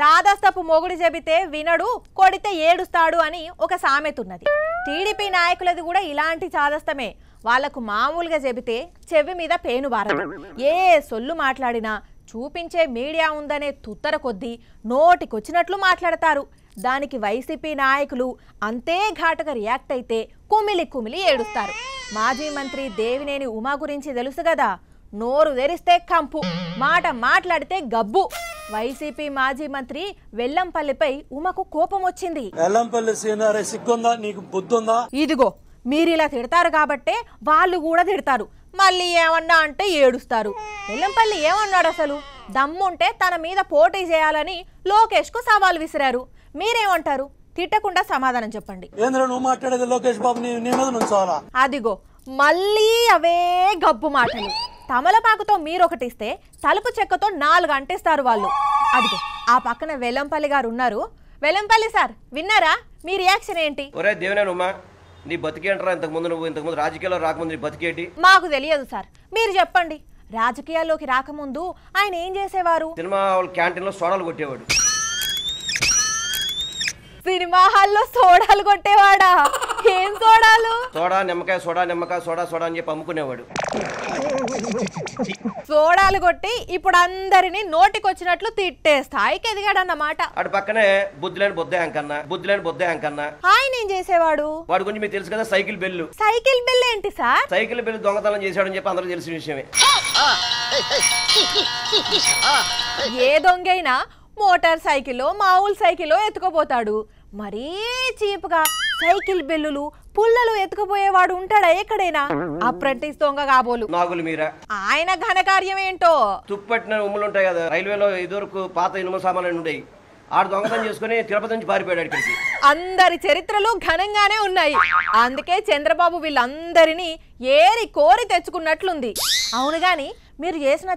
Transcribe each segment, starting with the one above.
చాదస్తపు మొగుడు చెబితే వినడు కొడితే ఏడుస్తాడు అని ఒక సామెత ఉన్నది టీడీపీ నాయకులది కూడా ఇలాంటి చాదస్తమే వాళ్లకు మామూలుగా చెబితే చెవి మీద పేను బారదు ఏ సొల్లు మాట్లాడినా చూపించే మీడియా ఉందనే తుత్తర కొద్దీ నోటికొచ్చినట్లు మాట్లాడతారు దానికి వైసీపీ నాయకులు అంతే ఘాటుగా రియాక్ట్ అయితే కుమిలి కుమిలి ఏడుస్తారు మాజీ మంత్రి దేవినేని ఉమా గురించి తెలుసు కదా నోరు తెరిస్తే కంపు మాట మాట్లాడితే గబ్బు వైసీపీ మాజీ మంత్రి వెల్లంపల్లిపై ఉమకు కోపం వచ్చింది ఇదిగో మీరు ఇలా తిడతారు కాబట్టే వాళ్ళు కూడా తిడతారు మళ్ళీ ఏమన్నా అంటే ఏడుస్తారు వెల్లంపల్లి ఏమన్నాడు అసలు దమ్ముంటే తన మీద పోటీ చేయాలని లోకేష్కు సవాల్ విసిరారు మీరేమంటారు తిట్టకుండా సమాధానం చెప్పండి అదిగో మళ్ళీ అవే గబ్బు మాటలు తమలపాకుతో మీరు ఒకటిస్తే తలుపు చెక్కతో నాలుగు అంటేస్తారు వాళ్ళు అది ఆ పక్కన వెల్లంపల్లి గారు ఉన్నారు వెల్లంపల్లి సార్ విన్నారా మీ రియాక్షన్ ఏంటి ఒరే దేవినేనుమా నీ బతికేంటరా ఇంతకుముందు నువ్వు ఇంతకుముందు రాజకీయాల్లో రాకముందు నీ బతికేటి మాకు తెలియదు సార్ మీరు చెప్పండి రాజకీయాల్లోకి రాకముందు ఆయన ఏం చేసేవారు సినిమా వాళ్ళ క్యాంటీన్లో సోడాలు కొట్టేవాడు సినిమా హాల్లో సోడాలు కొట్టేవాడా ఏం సోడా నిమ్మకాయ సోడా నిమ్మకాయ సోడా సోడా అని చెప్పి అమ్ముకునేవాడు సోడాలు కొట్టి ఇప్పుడు అందరినీ నోటికొచ్చినట్లు తిట్టే స్థాయికి ఎదిగాడన్నమాట అటు పక్కనే బుద్ధిలేని బొద్దే అంకన్నా బుద్ధిలేని బొద్దే అంకన్నా ఆయన ఏం చేసేవాడు వాడు గురించి మీకు తెలుసు కదా సైకిల్ బెల్లు సైకిల్ బిల్లు ఏంటి సార్ సైకిల్ బెల్లు దొంగతనం చేశాడని చెప్పి అందరూ తెలిసిన విషయమే ఏ దొంగైనా మోటార్ సైకిల్ మామూలు సైకిల్ ఎత్తుకోపోతాడు మరీ గా సైకిల్ బిల్లులు పుల్లలు ఎత్తుకుపోయేవాడు ఉంటాడా ఎక్కడైనా అప్రెంటిస్ దొంగ కాబోలు నాగులు మీరా ఆయన కార్యం ఏంటో తుప్పట్టిన ఉమ్మలుంటాయి ఉంటాయి కదా రైల్వేలో ఇదివరకు పాత ఇనుమ సామాన్లు ఉండేవి ఆడ దొంగతనం చేసుకుని తిరుపతి నుంచి పారిపోయాడు అక్కడికి అందరి చరిత్రలు ఘనంగానే ఉన్నాయి అందుకే చంద్రబాబు వీళ్ళందరినీ ఏరి కోరి తెచ్చుకున్నట్లుంది అవును గాని మీరు చేసిన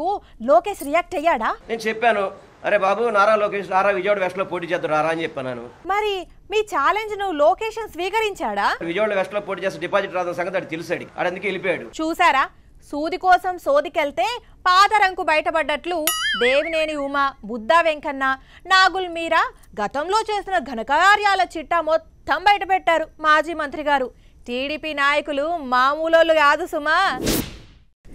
కు లోకేష్ రియాక్ట్ అయ్యాడా నేను చెప్పాను అరే బాబు నారా లోకేష్ నారా విజయవాడ వెస్ట్ లో పోటీ చేద్దాం నారా అని చెప్పాను మరి మీ ఛాలెంజ్ ను లోకేషన్ స్వీకరించాడా విజయవాడ వెస్ట్ లో పోటీ చేస్తే డిపాజిట్ రాదు సంగతి అది తెలిసాడు అది అందుకే వెళ్ళిపోయాడు చూసారా సూది కోసం సోదికెళ్తే పాతరంకు బయటపడ్డట్లు దేవినేని ఉమ బుద్ధా వెంకన్న నాగుల్ మీరా గతంలో చేసిన ఘనకార్యాల చిట్టా మొత్తం బయటపెట్టారు మాజీ మంత్రి గారు టీడీపీ నాయకులు మామూలు కాదు సుమా